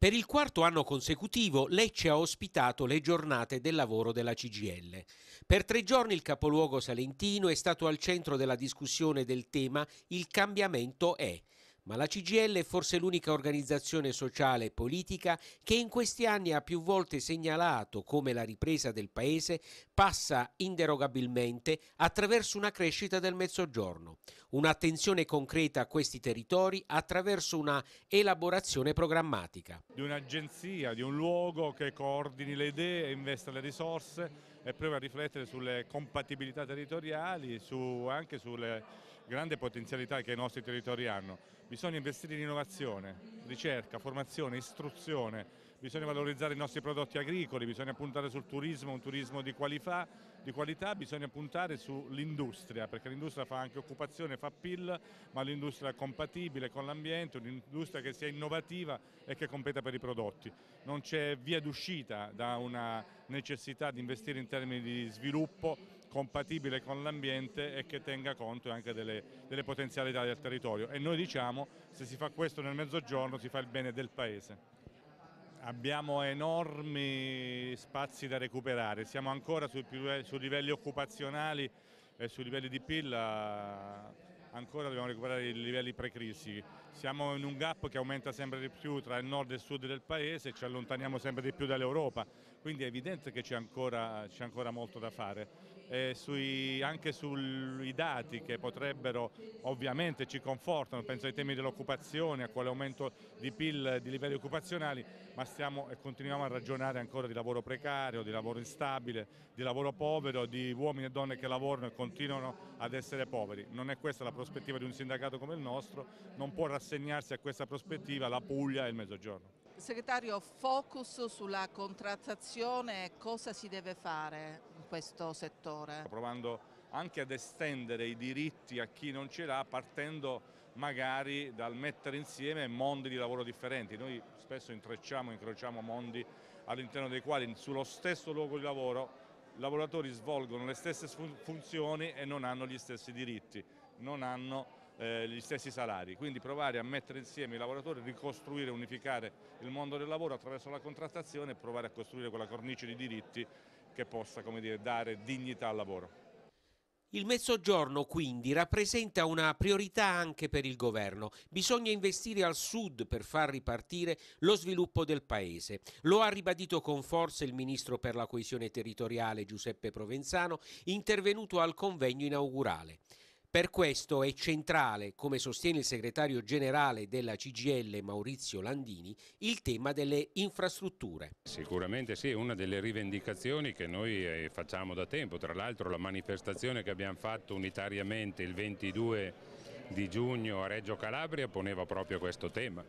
Per il quarto anno consecutivo Lecce ha ospitato le giornate del lavoro della CGL. Per tre giorni il capoluogo salentino è stato al centro della discussione del tema Il cambiamento è ma la CGL è forse l'unica organizzazione sociale e politica che in questi anni ha più volte segnalato come la ripresa del Paese passa inderogabilmente attraverso una crescita del Mezzogiorno, un'attenzione concreta a questi territori attraverso una elaborazione programmatica. Di un'agenzia, di un luogo che coordini le idee, investa le risorse e prova a riflettere sulle compatibilità territoriali, su, anche sulle grande potenzialità che i nostri territori hanno. Bisogna investire in innovazione, ricerca, formazione, istruzione, bisogna valorizzare i nostri prodotti agricoli, bisogna puntare sul turismo, un turismo di qualità, di qualità bisogna puntare sull'industria, perché l'industria fa anche occupazione, fa PIL, ma l'industria è compatibile con l'ambiente, un'industria che sia innovativa e che competa per i prodotti. Non c'è via d'uscita da una necessità di investire in termini di sviluppo compatibile con l'ambiente e che tenga conto anche delle, delle potenzialità del territorio e noi diciamo se si fa questo nel mezzogiorno si fa il bene del paese. Abbiamo enormi spazi da recuperare, siamo ancora sui, sui livelli occupazionali e sui livelli di PIL eh, ancora dobbiamo recuperare i livelli pre-crisi. Siamo in un gap che aumenta sempre di più tra il nord e il sud del paese e ci allontaniamo sempre di più dall'Europa quindi è evidente che c'è ancora, ancora, molto da fare. Sui, anche sui dati che potrebbero ovviamente ci confortano, penso ai temi dell'occupazione, a quale aumento di PIL di livelli occupazionali, ma stiamo e continuiamo a ragionare ancora di lavoro precario, di lavoro instabile, di lavoro povero, di uomini e donne che lavorano e continuano ad essere poveri. Non è questa la prospettiva di un sindacato come il nostro, non può rassegnarsi a questa prospettiva la Puglia e il Mezzogiorno. Segretario, focus sulla contrattazione, cosa si deve fare in questo settore? Provando anche ad estendere i diritti a chi non ce l'ha partendo magari dal mettere insieme mondi di lavoro differenti. Noi spesso intrecciamo, incrociamo mondi all'interno dei quali sullo stesso luogo di lavoro i lavoratori svolgono le stesse funzioni e non hanno gli stessi diritti, non hanno eh, gli stessi salari, quindi provare a mettere insieme i lavoratori, ricostruire, unificare il mondo del lavoro attraverso la contrattazione e provare a costruire quella cornice di diritti che possa come dire, dare dignità al lavoro. Il mezzogiorno quindi rappresenta una priorità anche per il governo. Bisogna investire al sud per far ripartire lo sviluppo del paese. Lo ha ribadito con forza il ministro per la coesione territoriale Giuseppe Provenzano, intervenuto al convegno inaugurale. Per questo è centrale, come sostiene il segretario generale della CGL Maurizio Landini, il tema delle infrastrutture. Sicuramente sì, è una delle rivendicazioni che noi eh, facciamo da tempo, tra l'altro la manifestazione che abbiamo fatto unitariamente il 22 di giugno a Reggio Calabria poneva proprio questo tema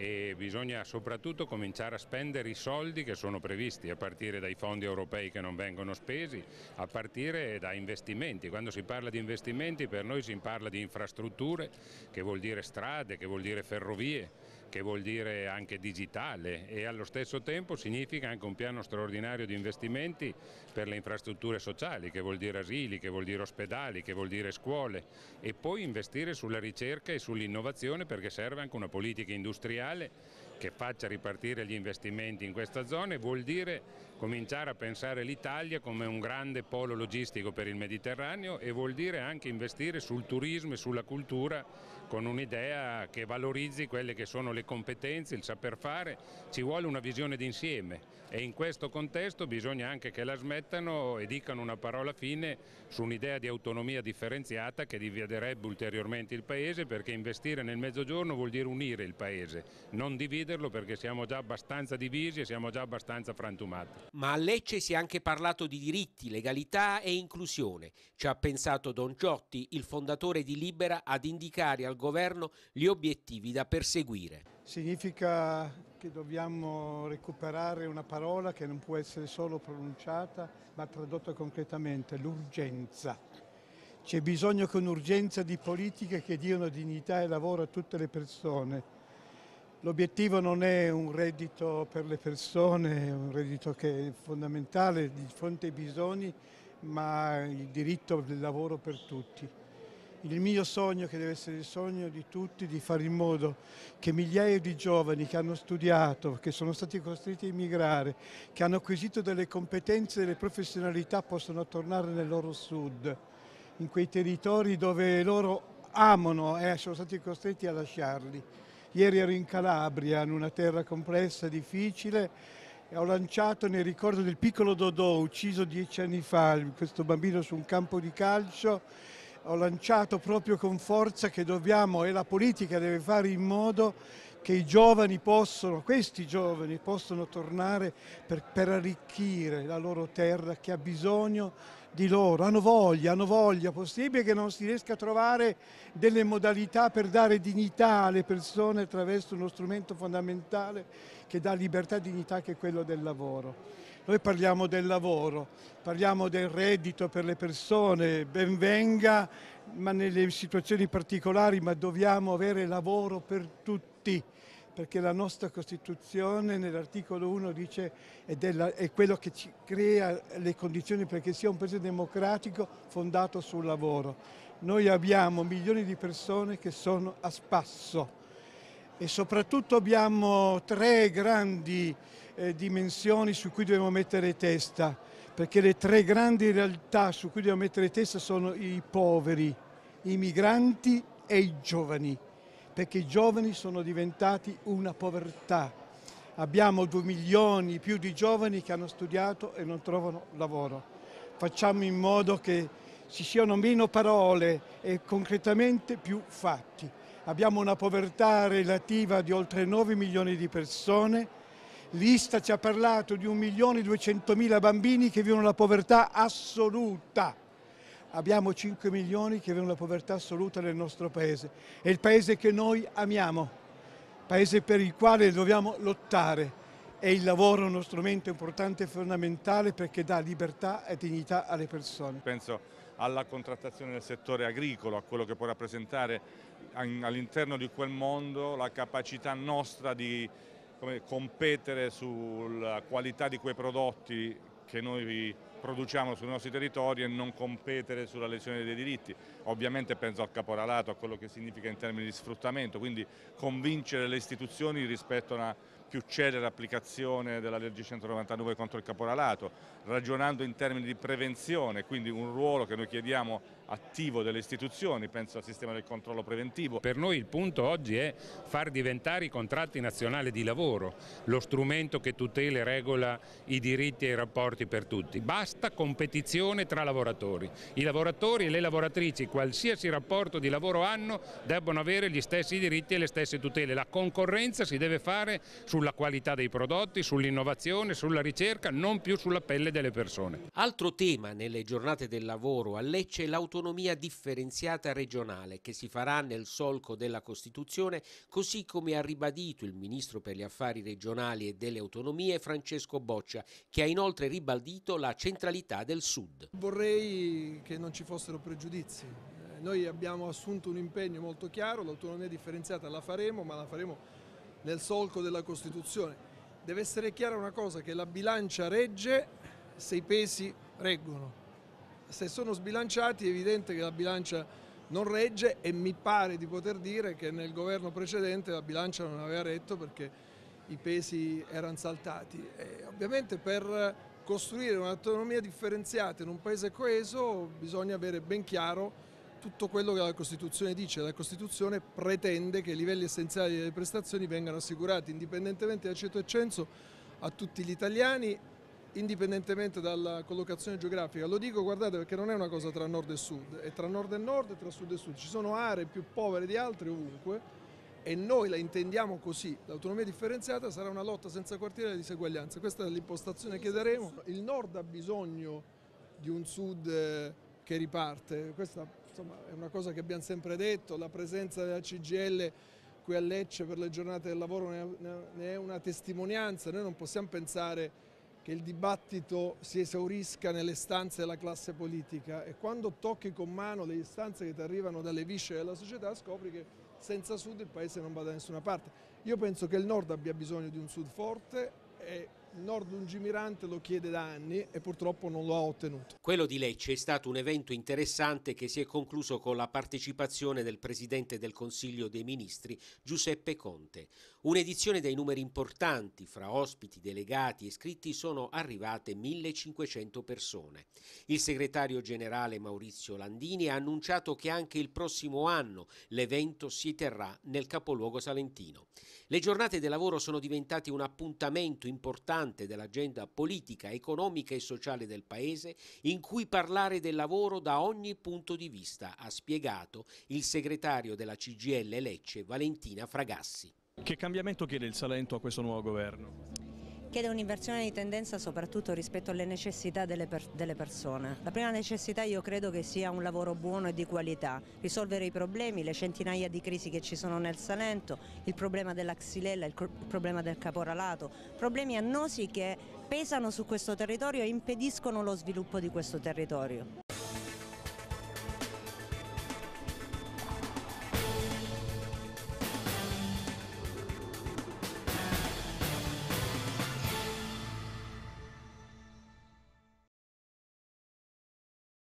e bisogna soprattutto cominciare a spendere i soldi che sono previsti a partire dai fondi europei che non vengono spesi, a partire da investimenti. Quando si parla di investimenti per noi si parla di infrastrutture che vuol dire strade, che vuol dire ferrovie che vuol dire anche digitale e allo stesso tempo significa anche un piano straordinario di investimenti per le infrastrutture sociali, che vuol dire asili, che vuol dire ospedali, che vuol dire scuole e poi investire sulla ricerca e sull'innovazione perché serve anche una politica industriale che faccia ripartire gli investimenti in questa zona e vuol dire cominciare a pensare l'Italia come un grande polo logistico per il Mediterraneo e vuol dire anche investire sul turismo e sulla cultura con un'idea che valorizzi quelle che sono le competenze, il saper fare, ci vuole una visione d'insieme e in questo contesto bisogna anche che la smettano e dicano una parola fine su un'idea di autonomia differenziata che dividerebbe ulteriormente il Paese perché investire nel Mezzogiorno vuol dire unire il Paese, non dividere chiederlo perché siamo già abbastanza divisi e siamo già abbastanza frantumati. Ma a Lecce si è anche parlato di diritti, legalità e inclusione. Ci ha pensato Don Giotti, il fondatore di Libera, ad indicare al governo gli obiettivi da perseguire. Significa che dobbiamo recuperare una parola che non può essere solo pronunciata ma tradotta concretamente, l'urgenza. C'è bisogno con urgenza di politiche che diano dignità e lavoro a tutte le persone L'obiettivo non è un reddito per le persone, è un reddito che è fondamentale di fronte ai bisogni, ma il diritto del lavoro per tutti. Il mio sogno, che deve essere il sogno di tutti, di fare in modo che migliaia di giovani che hanno studiato, che sono stati costretti a emigrare, che hanno acquisito delle competenze e delle professionalità possano tornare nel loro sud, in quei territori dove loro amano e sono stati costretti a lasciarli. Ieri ero in Calabria, in una terra complessa, e difficile, e ho lanciato nel ricordo del piccolo Dodò, ucciso dieci anni fa, questo bambino su un campo di calcio, ho lanciato proprio con forza che dobbiamo e la politica deve fare in modo che i giovani possono, questi giovani possono tornare per, per arricchire la loro terra che ha bisogno di loro, hanno voglia, hanno voglia, possibile che non si riesca a trovare delle modalità per dare dignità alle persone attraverso uno strumento fondamentale che dà libertà e dignità che è quello del lavoro. Noi parliamo del lavoro, parliamo del reddito per le persone, ben venga, ma nelle situazioni particolari, ma dobbiamo avere lavoro per tutti perché la nostra Costituzione nell'articolo 1 dice ed è, la, è, quello che ci crea le condizioni perché sia un paese democratico fondato sul lavoro. Noi abbiamo milioni di persone che sono a spasso e soprattutto abbiamo tre grandi eh, dimensioni su cui dobbiamo mettere testa, perché le tre grandi realtà su cui dobbiamo mettere testa sono i poveri, i migranti e i giovani, perché i giovani sono diventati una povertà. Abbiamo due milioni più di giovani che hanno studiato e non trovano lavoro. Facciamo in modo che ci siano meno parole e concretamente più fatti. Abbiamo una povertà relativa di oltre 9 milioni di persone L'Ista ci ha parlato di 1.200.000 bambini che vivono la povertà assoluta. Abbiamo 5 milioni che vivono la povertà assoluta nel nostro paese. È il paese che noi amiamo, paese per il quale dobbiamo lottare. E il lavoro è uno strumento importante e fondamentale perché dà libertà e dignità alle persone. Penso alla contrattazione del settore agricolo, a quello che può rappresentare all'interno di quel mondo la capacità nostra di come competere sulla qualità di quei prodotti che noi produciamo sui nostri territori e non competere sulla lesione dei diritti. Ovviamente penso al caporalato, a quello che significa in termini di sfruttamento, quindi convincere le istituzioni rispetto a una più celere applicazione della legge 199 contro il caporalato, ragionando in termini di prevenzione, quindi un ruolo che noi chiediamo attivo delle istituzioni, penso al sistema del controllo preventivo. Per noi il punto oggi è far diventare i contratti nazionali di lavoro lo strumento che tutela e regola i diritti e i rapporti per tutti. Basta vasta competizione tra lavoratori. I lavoratori e le lavoratrici, qualsiasi rapporto di lavoro hanno, debbono avere gli stessi diritti e le stesse tutele. La concorrenza si deve fare sulla qualità dei prodotti, sull'innovazione, sulla ricerca, non più sulla pelle delle persone. Altro tema nelle giornate del lavoro a Lecce è l'autonomia differenziata regionale che si farà nel solco della Costituzione, così come ha ribadito il Ministro per gli Affari Regionali e delle Autonomie Francesco Boccia, che ha inoltre ribadito la centralità centralità del Sud. Vorrei che non ci fossero pregiudizi. Eh, noi abbiamo assunto un impegno molto chiaro, l'autonomia differenziata la faremo, ma la faremo nel solco della Costituzione. Deve essere chiara una cosa, che la bilancia regge se i pesi reggono. Se sono sbilanciati è evidente che la bilancia non regge e mi pare di poter dire che nel governo precedente la bilancia non aveva retto perché i pesi erano saltati. E ovviamente per costruire un'autonomia differenziata in un paese coeso bisogna avere ben chiaro tutto quello che la Costituzione dice. La Costituzione pretende che i livelli essenziali delle prestazioni vengano assicurati indipendentemente da ceto e censo a tutti gli italiani, indipendentemente dalla collocazione geografica. Lo dico, guardate, perché non è una cosa tra nord e sud, è tra nord e nord e tra sud e sud. Ci sono aree più povere di altre ovunque e noi la intendiamo così, l'autonomia differenziata sarà una lotta senza quartiere alle diseguaglianza, questa è l'impostazione che daremo. Il nord ha bisogno di un sud eh, che riparte, questa insomma, è una cosa che abbiamo sempre detto, la presenza della CGL qui a Lecce per le giornate del lavoro ne è una testimonianza, noi non possiamo pensare che il dibattito si esaurisca nelle stanze della classe politica e quando tocchi con mano le istanze che ti arrivano dalle viscere della società scopri che senza sud il paese non va da nessuna parte. Io penso che il nord abbia bisogno di un sud forte e il nord lungimirante lo chiede da anni e purtroppo non lo ha ottenuto. Quello di Lecce è stato un evento interessante che si è concluso con la partecipazione del Presidente del Consiglio dei Ministri, Giuseppe Conte. Un'edizione dai numeri importanti, fra ospiti, delegati e iscritti sono arrivate 1500 persone. Il segretario generale Maurizio Landini ha annunciato che anche il prossimo anno l'evento si terrà nel capoluogo salentino. Le giornate del lavoro sono diventate un appuntamento importante importante dell'agenda politica, economica e sociale del Paese in cui parlare del lavoro da ogni punto di vista, ha spiegato il segretario della CGL Lecce Valentina Fragassi. Che cambiamento chiede il Salento a questo nuovo governo? chiede un'inversione di tendenza soprattutto rispetto alle necessità delle, per, delle, persone. La prima necessità io credo che sia un lavoro buono e di qualità, risolvere i problemi, le centinaia di crisi che ci sono nel Salento, il problema della xylella, il, il problema del caporalato, problemi annosi che pesano su questo territorio e impediscono lo sviluppo di questo territorio.